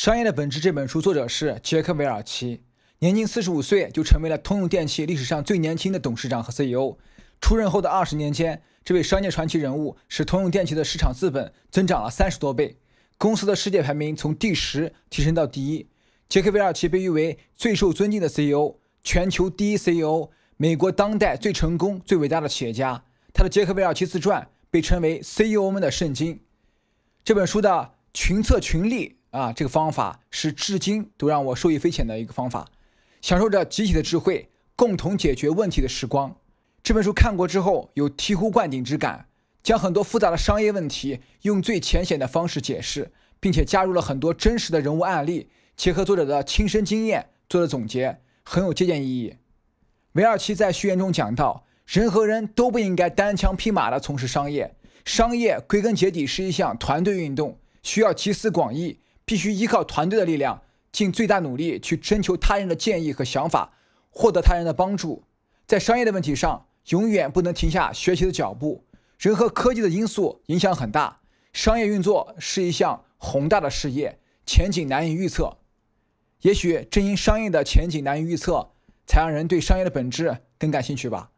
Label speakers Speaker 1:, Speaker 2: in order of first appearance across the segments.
Speaker 1: 商业的本质这本书作者是杰克韦尔奇，年仅四十五岁就成为了通用电器历史上最年轻的董事长和 CEO。出任后的二十年间，这位商界传奇人物使通用电器的市场资本增长了三十多倍，公司的世界排名从第十提升到第一。杰克韦尔奇被誉为最受尊敬的 CEO，全球第一 CEO，美国当代最成功、最伟大的企业家。他的杰克韦尔奇自传被称为 CEO 们的圣经。这本书的群策群力。啊，这个方法是至今都让我受益匪浅的一个方法。享受着集体的智慧，共同解决问题的时光。这本书看过之后有醍醐灌顶之感，将很多复杂的商业问题用最浅显的方式解释，并且加入了很多真实的人物案例，结合作者的亲身经验做了总结，很有借鉴意义。韦尔奇在序言中讲到，人和人都不应该单枪匹马地从事商业，商业归根结底是一项团队运动，需要集思广益。必须依靠团队的力量，尽最大努力去征求他人的建议和想法，获得他人的帮助。在商业的问题上，永远不能停下学习的脚步。人和科技的因素影响很大，商业运作是一项宏大的事业，前景难以预测。也许正因商业的前景难以预测，才让人对商业的本质更感兴趣吧。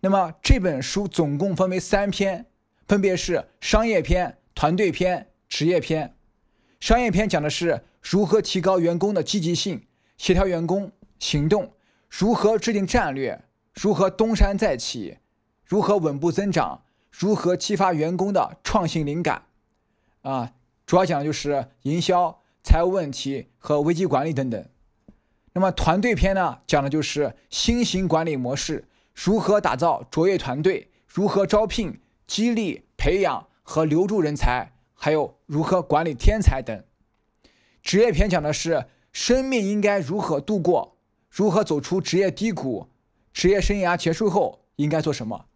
Speaker 1: 那么这本书总共分为三篇，分别是商业篇、团队篇、职业篇。商业篇讲的是如何提高员工的积极性，协调员工行动，如何制定战略，如何东山再起，如何稳步增长，如何激发员工的创新灵感。啊，主要讲的就是营销、财务问题和危机管理等等。那么团队篇呢，讲的就是新型管理模式，如何打造卓越团队，如何招聘、激励、培养和留住人才。还有如何管理天才等，职业篇讲的是生命应该如何度过，如何走出职业低谷，职业生涯结束后应该做什么。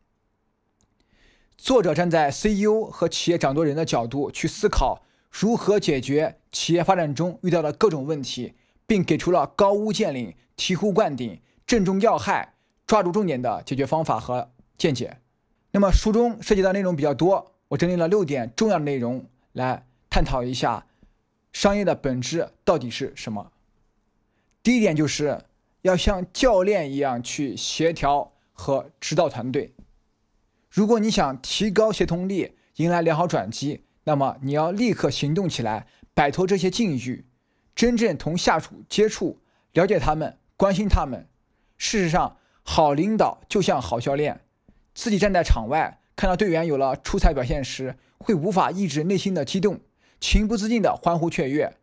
Speaker 1: 作者站在 CEO 和企业掌舵人的角度去思考，如何解决企业发展中遇到的各种问题，并给出了高屋建瓴、醍醐灌顶、正中要害、抓住重点的解决方法和见解。那么书中涉及到内容比较多，我整理了六点重要的内容。来探讨一下，商业的本质到底是什么？第一点就是要像教练一样去协调和指导团队。如果你想提高协同力，迎来良好转机，那么你要立刻行动起来，摆脱这些禁遇，真正同下属接触，了解他们，关心他们。事实上，好领导就像好教练，自己站在场外。看到队员有了出彩表现时，会无法抑制内心的激动，情不自禁的欢呼雀跃。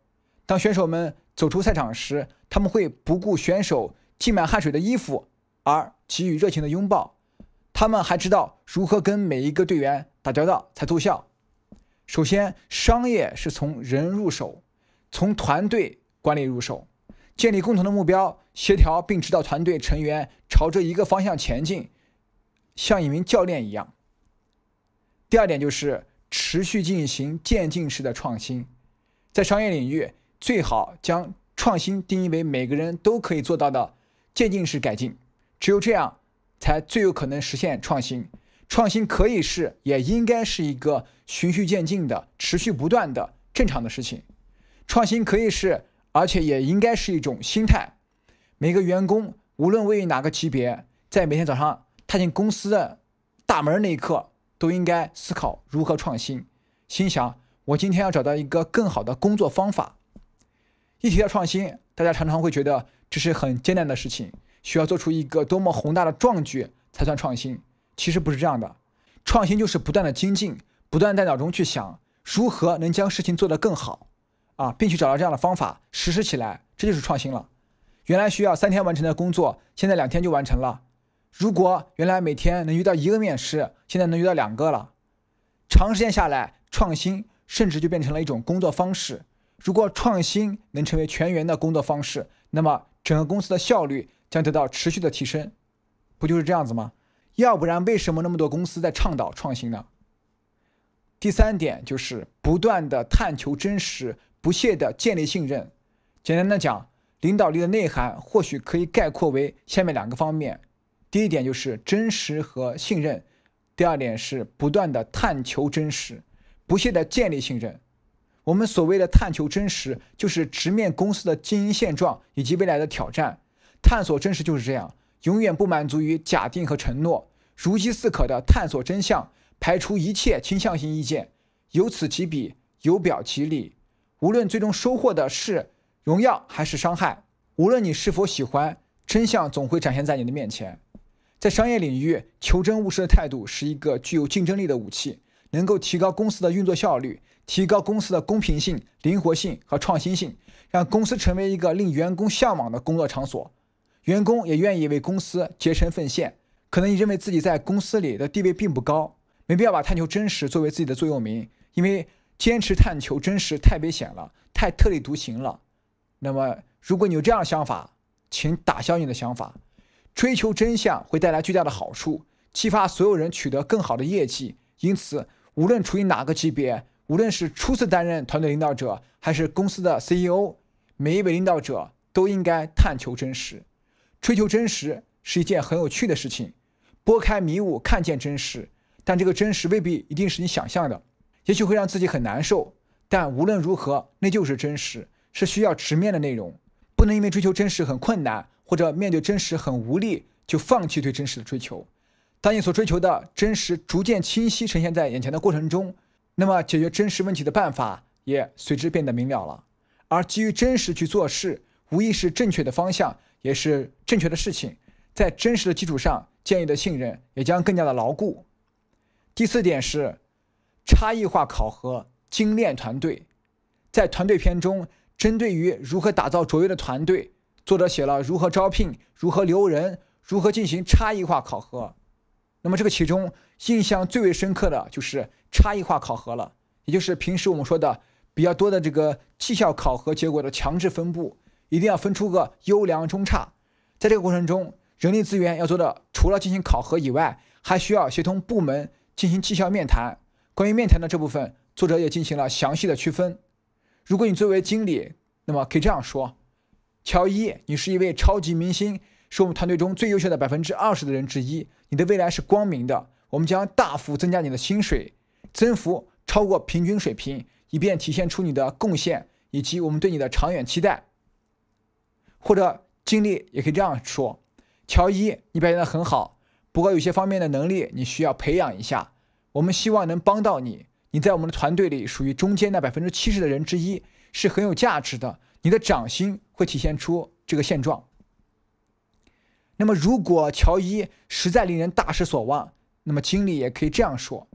Speaker 1: 当选手们走出赛场时，他们会不顾选手浸满汗水的衣服，而给予热情的拥抱。他们还知道如何跟每一个队员打交道才奏效。首先，商业是从人入手，从团队管理入手，建立共同的目标，协调并指导团队成员朝着一个方向前进，像一名教练一样。第二点就是持续进行渐进式的创新，在商业领域，最好将创新定义为每个人都可以做到的渐进式改进。只有这样，才最有可能实现创新。创新可以是，也应该是一个循序渐进的、持续不断的正常的事情。创新可以是，而且也应该是一种心态。每个员工，无论位于哪个级别，在每天早上踏进公司的大门那一刻。都应该思考如何创新，心想我今天要找到一个更好的工作方法。一提到创新，大家常常会觉得这是很艰难的事情，需要做出一个多么宏大的壮举才算创新。其实不是这样的，创新就是不断的精进，不断在脑中去想如何能将事情做得更好，啊，并去找到这样的方法实施起来，这就是创新了。原来需要三天完成的工作，现在两天就完成了。如果原来每天能遇到一个面试，现在能遇到两个了，长时间下来，创新甚至就变成了一种工作方式。如果创新能成为全员的工作方式，那么整个公司的效率将得到持续的提升，不就是这样子吗？要不然为什么那么多公司在倡导创新呢？第三点就是不断的探求真实，不懈的建立信任。简单的讲，领导力的内涵或许可以概括为下面两个方面。第一点就是真实和信任，第二点是不断的探求真实，不懈的建立信任。我们所谓的探求真实，就是直面公司的经营现状以及未来的挑战。探索真实就是这样，永远不满足于假定和承诺，如饥似渴的探索真相，排除一切倾向性意见，由此及彼，由表及里。无论最终收获的是荣耀还是伤害，无论你是否喜欢，真相总会展现在你的面前。在商业领域，求真务实的态度是一个具有竞争力的武器，能够提高公司的运作效率，提高公司的公平性、灵活性和创新性，让公司成为一个令员工向往的工作场所，员工也愿意为公司竭诚奉献。可能你认为自己在公司里的地位并不高，没必要把探求真实作为自己的座右铭，因为坚持探求真实太危险了，太特立独行了。那么，如果你有这样的想法，请打消你的想法。追求真相会带来巨大的好处，激发所有人取得更好的业绩。因此，无论处于哪个级别，无论是初次担任团队领导者，还是公司的 CEO，每一位领导者都应该探求真实。追求真实是一件很有趣的事情，拨开迷雾看见真实。但这个真实未必一定是你想象的，也许会让自己很难受。但无论如何，那就是真实，是需要直面的内容。不能因为追求真实很困难。或者面对真实很无力，就放弃对真实的追求。当你所追求的真实逐渐清晰呈现在眼前的过程中，那么解决真实问题的办法也随之变得明了了。而基于真实去做事，无疑是正确的方向，也是正确的事情。在真实的基础上建立的信任，也将更加的牢固。第四点是差异化考核，精炼团队。在团队篇中，针对于如何打造卓越的团队。作者写了如何招聘、如何留人、如何进行差异化考核。那么，这个其中印象最为深刻的就是差异化考核了，也就是平时我们说的比较多的这个绩效考核结果的强制分布，一定要分出个优良中差。在这个过程中，人力资源要做的除了进行考核以外，还需要协同部门进行绩效面谈。关于面谈的这部分，作者也进行了详细的区分。如果你作为经理，那么可以这样说。乔伊，你是一位超级明星，是我们团队中最优秀的百分之二十的人之一。你的未来是光明的，我们将大幅增加你的薪水，增幅超过平均水平，以便体现出你的贡献以及我们对你的长远期待。或者，经历也可以这样说：乔伊，你表现得很好，不过有些方面的能力你需要培养一下。我们希望能帮到你。你在我们的团队里属于中间那百分之七十的人之一，是很有价值的。你的掌心会体现出这个现状。那么，如果乔伊实在令人大失所望，那么经理也可以这样说：“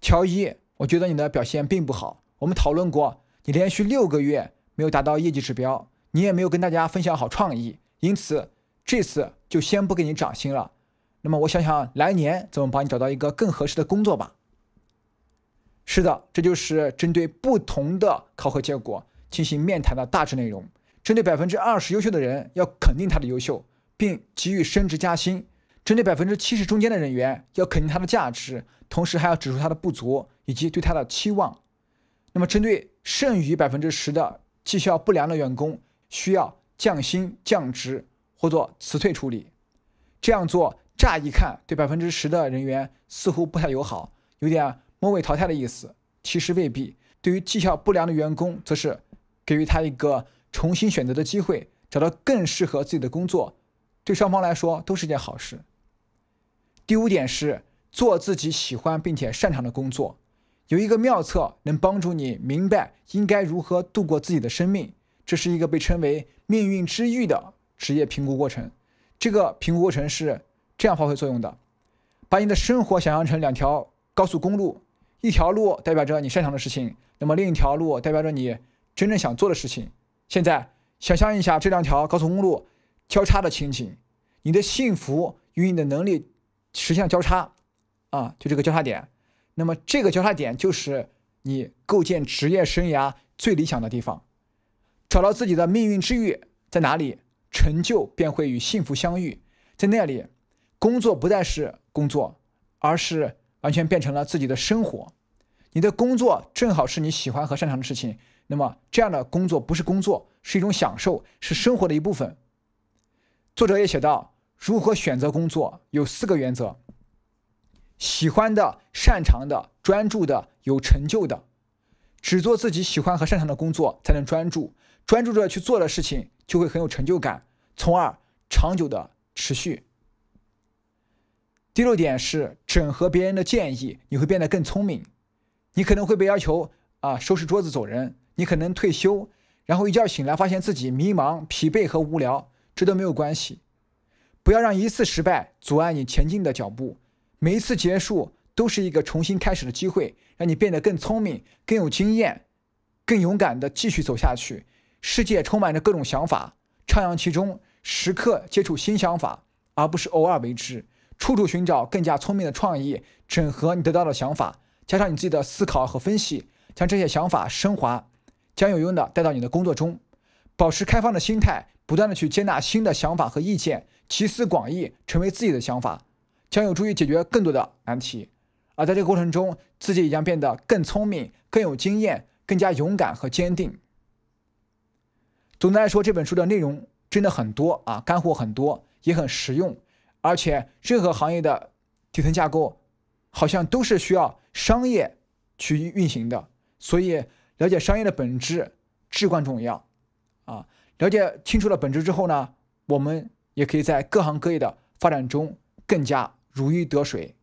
Speaker 1: 乔伊，我觉得你的表现并不好。我们讨论过，你连续六个月没有达到业绩指标，你也没有跟大家分享好创意。因此，这次就先不给你涨薪了。那么，我想想来年怎么帮你找到一个更合适的工作吧。”是的，这就是针对不同的考核结果。进行面谈的大致内容：针对百分之二十优秀的人，要肯定他的优秀，并给予升职加薪；针对百分之七十中间的人员，要肯定他的价值，同时还要指出他的不足以及对他的期望。那么，针对剩余百分之十的绩效不良的员工，需要降薪降职或做辞退处理。这样做乍一看对百分之十的人员似乎不太友好，有点末位淘汰的意思。其实未必，对于绩效不良的员工，则是。给予他一个重新选择的机会，找到更适合自己的工作，对双方来说都是件好事。第五点是做自己喜欢并且擅长的工作，有一个妙策能帮助你明白应该如何度过自己的生命，这是一个被称为命运之域的职业评估过程。这个评估过程是这样发挥作用的：把你的生活想象成两条高速公路，一条路代表着你擅长的事情，那么另一条路代表着你。真正想做的事情。现在想象一下这两条高速公路交叉的情景，你的幸福与你的能力实现交叉，啊，就这个交叉点。那么这个交叉点就是你构建职业生涯最理想的地方，找到自己的命运之域在哪里，成就便会与幸福相遇。在那里，工作不再是工作，而是完全变成了自己的生活。你的工作正好是你喜欢和擅长的事情。那么这样的工作不是工作，是一种享受，是生活的一部分。作者也写到，如何选择工作有四个原则：喜欢的、擅长的、专注的、有成就的。只做自己喜欢和擅长的工作，才能专注，专注着去做的事情就会很有成就感，从而长久的持续。第六点是整合别人的建议，你会变得更聪明。你可能会被要求啊，收拾桌子走人。你可能退休，然后一觉醒来，发现自己迷茫、疲惫和无聊，这都没有关系。不要让一次失败阻碍你前进的脚步。每一次结束都是一个重新开始的机会，让你变得更聪明、更有经验、更勇敢的继续走下去。世界充满着各种想法，徜徉其中，时刻接触新想法，而不是偶尔为之。处处寻找更加聪明的创意，整合你得到的想法，加上你自己的思考和分析，将这些想法升华。将有用的带到你的工作中，保持开放的心态，不断的去接纳新的想法和意见，集思广益，成为自己的想法，将有助于解决更多的难题。而在这个过程中，自己也将变得更聪明、更有经验、更加勇敢和坚定。总的来说，这本书的内容真的很多啊，干货很多，也很实用，而且任何行业的底层架构好像都是需要商业去运行的，所以。了解商业的本质至关重要，啊，了解清楚了本质之后呢，我们也可以在各行各业的发展中更加如鱼得水。